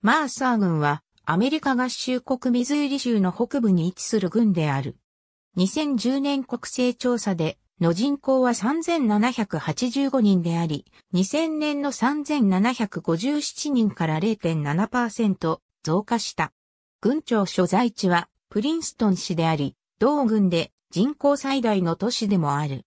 マーサー軍はアメリカ合衆国ミズーリ州の北部に位置する軍である。2010年国勢調査での人口は3785人であり、2000年の3757人から0.7%増加した。軍庁所在地はプリンストン市であり、同軍で人口最大の都市でもある。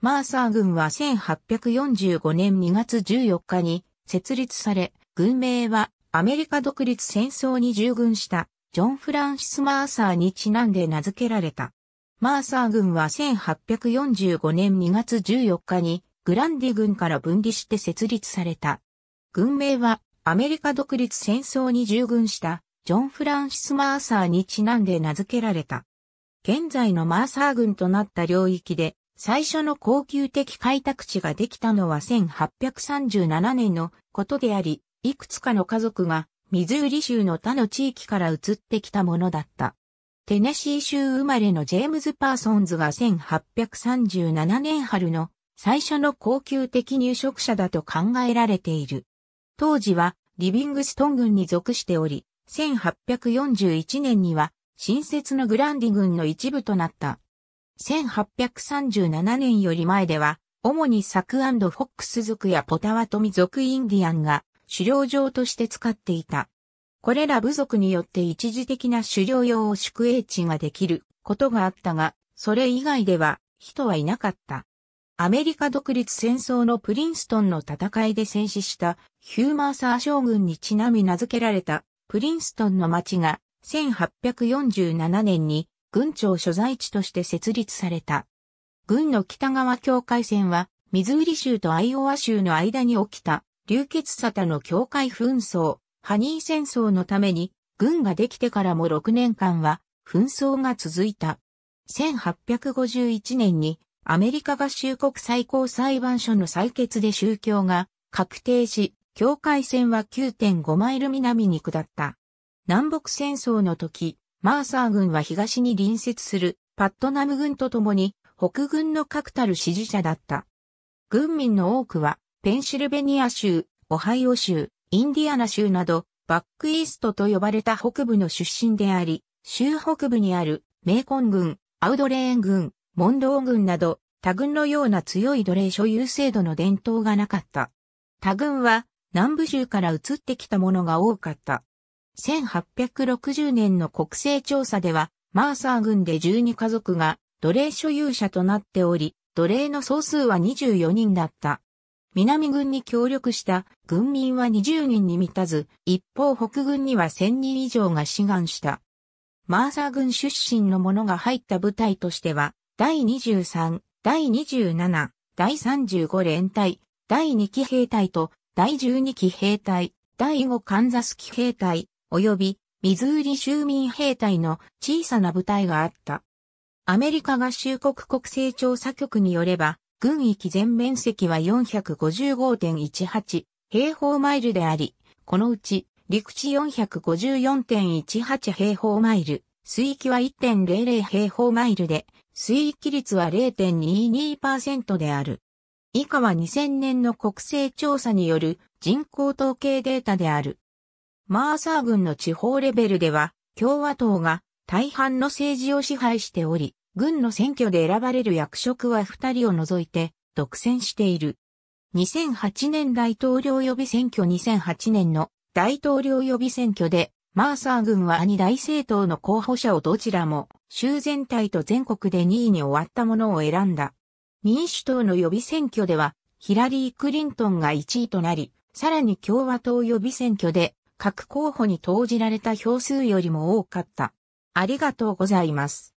マーサー軍は1845年2月14日に設立され、軍名はアメリカ独立戦争に従軍したジョン・フランシス・マーサーにちなんで名付けられた。マーサー軍は1845年2月14日にグランディ軍から分離して設立された。軍名はアメリカ独立戦争に従軍したジョン・フランシス・マーサーにちなんで名付けられた。現在のマーサー軍となった領域で最初の恒久的開拓地ができたのは1837年のことであり、いくつかの家族がミズーリ州の他の地域から移ってきたものだった。テネシー州生まれのジェームズ・パーソンズが1837年春の最初の高級的入植者だと考えられている。当時はリビングストン軍に属しており、1841年には新設のグランディ軍の一部となった。1837年より前では、主にサクフォックス族やポタワトミ族インディアンが狩猟場として使っていた。これら部族によって一時的な狩猟用を宿営地ができることがあったが、それ以外では人はいなかった。アメリカ独立戦争のプリンストンの戦いで戦死したヒューマーサー将軍にちなみ名付けられたプリンストンの町が1847年に軍庁所在地として設立された。軍の北側境界線はミズーリ州とアイオワ州の間に起きた流血沙汰の境界紛争、ハニー戦争のために、軍ができてからも6年間は、紛争が続いた。1851年に、アメリカ合衆国最高裁判所の採決で宗教が確定し、境界線は9.5マイル南に下った。南北戦争の時、マーサー軍は東に隣接するパットナム軍と共に北軍の確たる支持者だった。軍民の多くはペンシルベニア州、オハイオ州、インディアナ州など、バックイーストと呼ばれた北部の出身であり、州北部にあるメーコン軍、アウドレーン軍、モンロー軍など、他軍のような強い奴隷所有制度の伝統がなかった。他軍は南部州から移ってきたものが多かった。1860年の国勢調査では、マーサー軍で12家族が奴隷所有者となっており、奴隷の総数は24人だった。南軍に協力した軍民は20人に満たず、一方北軍には1000人以上が志願した。マーサー軍出身の者が入った部隊としては、第23、第27、第35連隊、第2期兵隊と、第12期兵隊、第5カンザス騎兵隊、及び、ミズーリ州民兵隊の小さな部隊があった。アメリカ合衆国国勢調査局によれば、軍域全面積は455.18平方マイルであり、このうち陸地454.18平方マイル、水域は1.00平方マイルで、水域率は0.22%である。以下は2000年の国勢調査による人口統計データである。マーサー軍の地方レベルでは、共和党が大半の政治を支配しており、軍の選挙で選ばれる役職は2人を除いて独占している。2008年大統領予備選挙2008年の大統領予備選挙で、マーサー軍は兄大政党の候補者をどちらも州全体と全国で2位に終わったものを選んだ。民主党の予備選挙では、ヒラリー・クリントンが1位となり、さらに共和党予備選挙で各候補に投じられた票数よりも多かった。ありがとうございます。